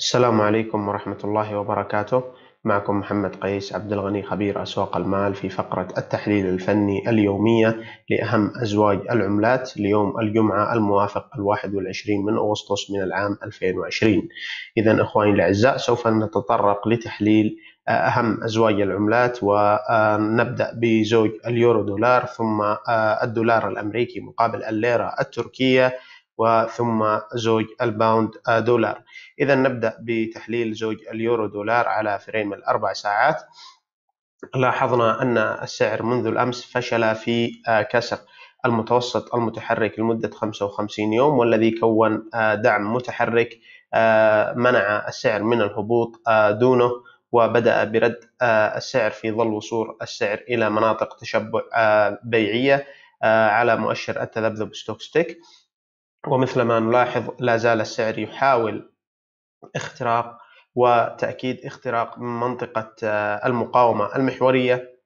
السلام عليكم ورحمة الله وبركاته معكم محمد قيس عبد الغني خبير أسواق المال في فقرة التحليل الفني اليومية لأهم أزواج العملات ليوم الجمعة الموافق الواحد والعشرين من أغسطس من العام 2020 إذا إخواني الأعزاء سوف نتطرق لتحليل أهم أزواج العملات ونبدأ بزوج اليورو دولار ثم الدولار الأمريكي مقابل الليرة التركية وثم زوج الباوند دولار إذا نبدأ بتحليل زوج اليورو دولار على فريم الأربع ساعات لاحظنا أن السعر منذ الأمس فشل في آه، كسر المتوسط المتحرك لمدة 55 يوم والذي كون آه، دعم متحرك آه، منع السعر من الهبوط دونه وبدأ برد السعر في ظل وصول السعر إلى مناطق تشبع بيعية على مؤشر التذبذب ستوكستيك ومثل ما نلاحظ لا زال السعر يحاول اختراق وتأكيد اختراق منطقة آه، المقاومة المحورية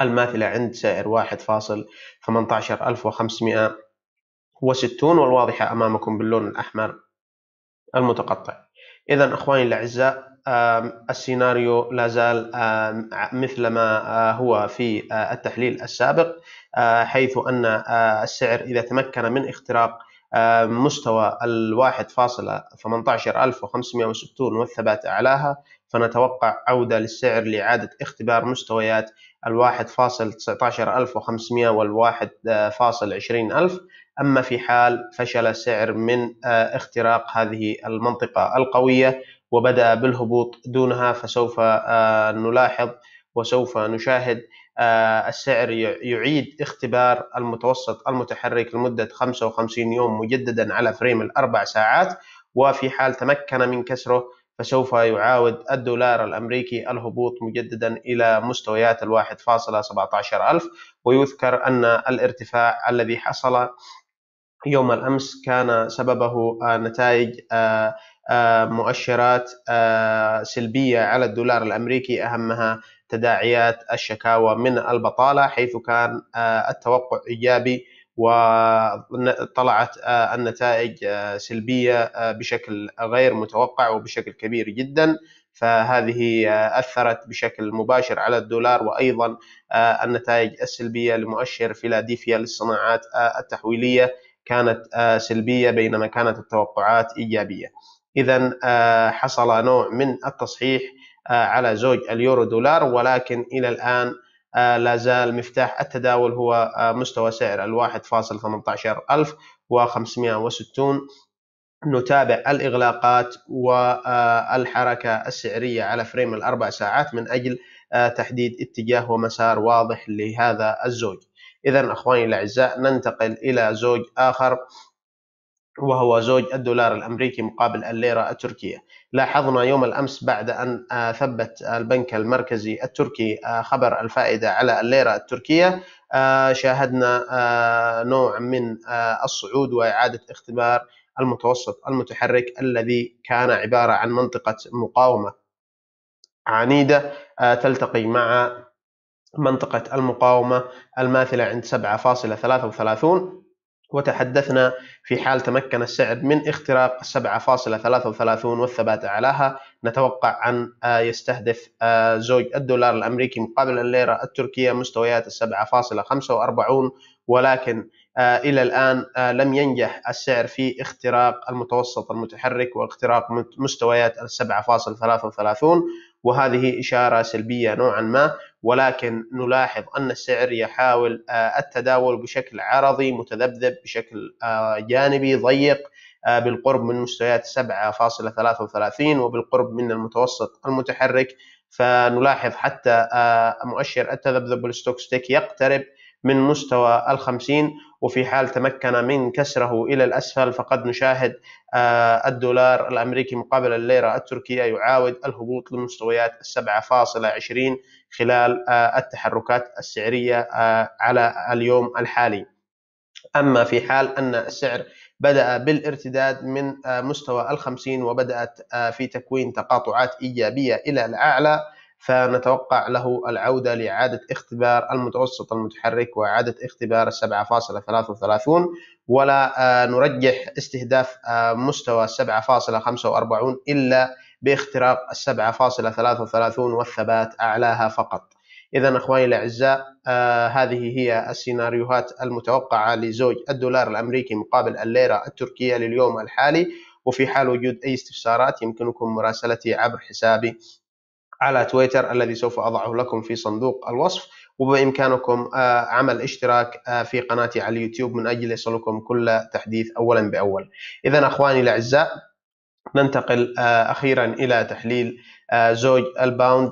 الماثلة عند سعر 1.18560 والواضحة أمامكم باللون الأحمر المتقطع إذا أخواني الأعزاء السيناريو لا زال مثل ما آه، هو في آه، التحليل السابق حيث أن السعر إذا تمكن من اختراق آه، مستوى ال 1.18560 والثبات أعلاها فنتوقع عودة للسعر لإعادة اختبار مستويات ال 1.19500 وال 1.20000 أما في حال فشل السعر من آه، اختراق هذه المنطقة القوية وبدأ بالهبوط دونها فسوف آه، نلاحظ وسوف نشاهد آه، السعر يعيد اختبار المتوسط المتحرك لمدة 55 يوم مجددا على فريم الأربع ساعات وفي حال تمكن من كسره فسوف يعاود الدولار الأمريكي الهبوط مجددا إلى مستويات الواحد فاصلة ألف ويذكر أن الارتفاع الذي حصل يوم الأمس كان سببه آه، نتائج آه، مؤشرات سلبية على الدولار الأمريكي أهمها تداعيات الشكاوى من البطاله حيث كان آه، التوقع ايجابي وطلعت آه، النتائج آه، سلبيه بشكل غير متوقع وبشكل كبير جدا فهذه اثرت بشكل مباشر على الدولار وايضا النتائج السلبيه لمؤشر فيلاديفيا للصناعات التحويليه كانت سلبيه بينما كانت التوقعات ايجابيه. اذا حصل نوع من التصحيح آه، على زوج اليورو دولار ولكن إلى الآن آه، لا زال مفتاح التداول هو آه، مستوى سعر الواحد فاصل ألف و560 نتابع الإغلاقات والحركة السعرية على فريم الأربع ساعات من أجل تحديد اتجاه ومسار واضح لهذا الزوج إذا أخواني الأعزاء ننتقل إلى زوج آخر وهو زوج الدولار الأمريكي مقابل الليرة التركية لاحظنا يوم الأمس بعد أن آه، ثبت البنك المركزي التركي آه، خبر الفائدة على الليرة التركية آه، شاهدنا نوع من الصعود وإعادة اختبار المتوسط المتحرك الذي كان عبارة عن منطقة مقاومة عنيدة تلتقي مع منطقة المقاومة الماثلة عند 7.33 وتحدثنا في حال تمكن السعر من اختراق 7.33 والثبات أعلاها نتوقع أن آه، يستهدف آه، زوج الدولار الأمريكي مقابل الليرة التركية مستويات 7.45 ولكن آه، إلى الآن لم ينجح السعر في اختراق المتوسط المتحرك واختراق مستويات 7.33 وهذه إشارة سلبية نوعا ما ولكن نلاحظ أن السعر يحاول آه، التداول بشكل عرضي متذبذب بشكل آه، جانبي ضيق آه، بالقرب من مستويات 7.33 وبالقرب من المتوسط المتحرك فنلاحظ حتى مؤشر التذبذب والستوكستيك يقترب من مستوى الخمسين وفي حال تمكن من كسره إلى الأسفل فقد نشاهد آه، الدولار الأمريكي مقابل الليرة التركية يعاود الهبوط لمستويات 7.20 خلال آه، التحركات السعرية آه، على اليوم الحالي أما في حال أن السعر بدأ بالارتداد من مستوى الخمسين وبدأت في تكوين تقاطعات إيجابية إلى الأعلى فنتوقع له العودة لإعادة اختبار المتوسط المتحرك وإعادة اختبار 7.33 ولا آه، نرجح استهداف آه، مستوى 7.45 إلا باختراق 7.33 والثبات أعلاها فقط إذا أخواني الأعزاء آه هذه هي السيناريوهات المتوقعة لزوج الدولار الأمريكي مقابل الليرة التركية لليوم الحالي وفي حال وجود أي استفسارات يمكنكم مراسلتي عبر حسابي على تويتر الذي سوف أضعه لكم في صندوق الوصف وبإمكانكم آه، عمل اشتراك آه، في قناتي على اليوتيوب من أجل يصلكم كل تحديث أولا بأول إذا أخواني الأعزاء ننتقل آه، أخيرا إلى تحليل زوج الباوند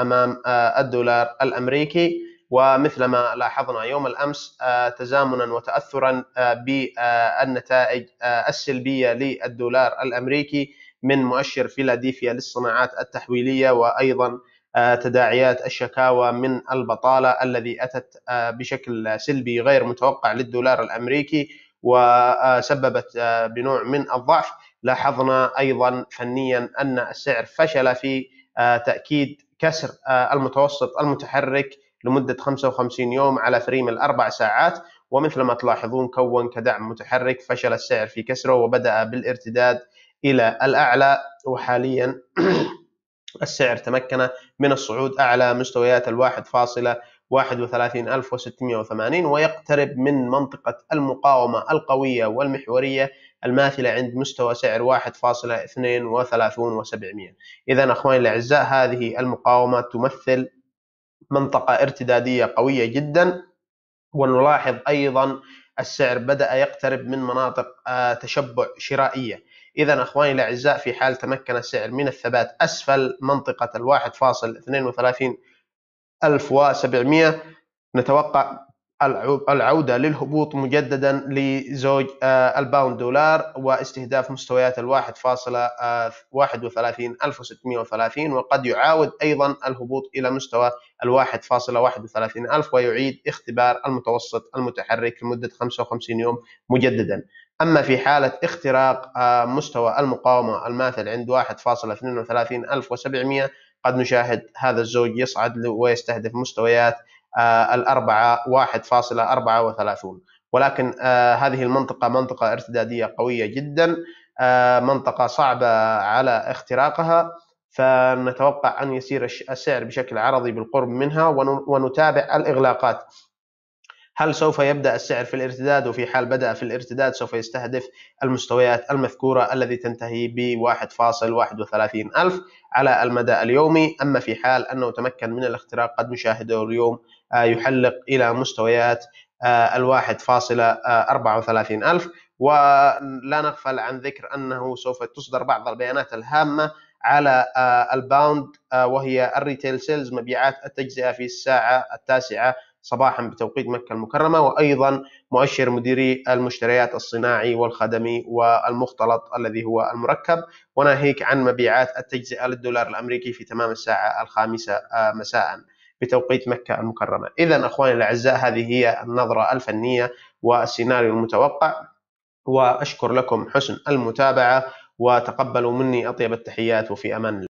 أمام الدولار الأمريكي ومثلما لاحظنا يوم الامس تزامنا وتاثرا بالنتائج السلبيه للدولار الامريكي من مؤشر فيلاديفيا للصناعات التحويلية وأيضا آه، تداعيات الشكاوى من البطالة الذي أتت آه، بشكل سلبي غير متوقع للدولار الأمريكي وسببت آه، بنوع من الضعف لاحظنا أيضا فنيا أن السعر فشل في تأكيد كسر المتوسط المتحرك لمدة 55 يوم على فريم الأربع ساعات ومثل ما تلاحظون كون كدعم متحرك فشل السعر في كسره وبدأ بالارتداد إلى الأعلى وحاليا السعر تمكن من الصعود أعلى مستويات الواحد فاصلة ويقترب من منطقة المقاومة القوية والمحورية الماثلة عند مستوى سعر 1.32700 إذا أخواني الأعزاء هذه المقاومة تمثل منطقة ارتدادية قوية جدا ونلاحظ أيضا السعر بدأ يقترب من مناطق آه، تشبع شرائية إذا أخواني الأعزاء في حال تمكن السعر من الثبات أسفل منطقة الواحد فاصل اثنين وثلاثين ألف وسبعمية نتوقع العودة للهبوط مجددا لزوج آه، الباوند دولار واستهداف مستويات الواحد فاصلة آه، واحد وثلاثين ألف وستمائة وثلاثين وقد يعاود أيضا الهبوط إلى مستوى الواحد فاصلة واحد وثلاثين ألف ويعيد اختبار المتوسط المتحرك لمدة خمسة وخمسين يوم مجددا أما في حالة اختراق آه، مستوى المقاومة الماثل عند 1.32700 قد نشاهد هذا الزوج يصعد ويستهدف مستويات آه، الأربعة 1.34 ولكن آه، هذه المنطقة منطقة ارتدادية قوية جدا منطقة صعبة على اختراقها فنتوقع أن يسير السعر بشكل عرضي بالقرب منها ونتابع الإغلاقات هل سوف يبدأ السعر في الارتداد وفي حال بدأ في الارتداد سوف يستهدف المستويات المذكورة الذي تنتهي ب 1.31 ألف على المدى اليومي أما في حال أنه تمكن من الاختراق قد نشاهده اليوم آه، يحلق إلى مستويات آه، الواحد فاصلة أربعة ألف ولا نغفل عن ذكر أنه سوف تصدر بعض البيانات الهامة على آه، الباوند وهي الريتيل سيلز مبيعات التجزئة في الساعة التاسعة صباحا بتوقيت مكة المكرمة وأيضا مؤشر مديري المشتريات الصناعي والخدمي والمختلط الذي هو المركب وناهيك عن مبيعات التجزئة للدولار الأمريكي في تمام الساعة الخامسة آه، مساء بتوقيت مكة المكرمة إذا أخواني الأعزاء هذه هي النظرة الفنية والسيناريو المتوقع وأشكر لكم حسن المتابعة وتقبلوا مني أطيب التحيات وفي أمان الله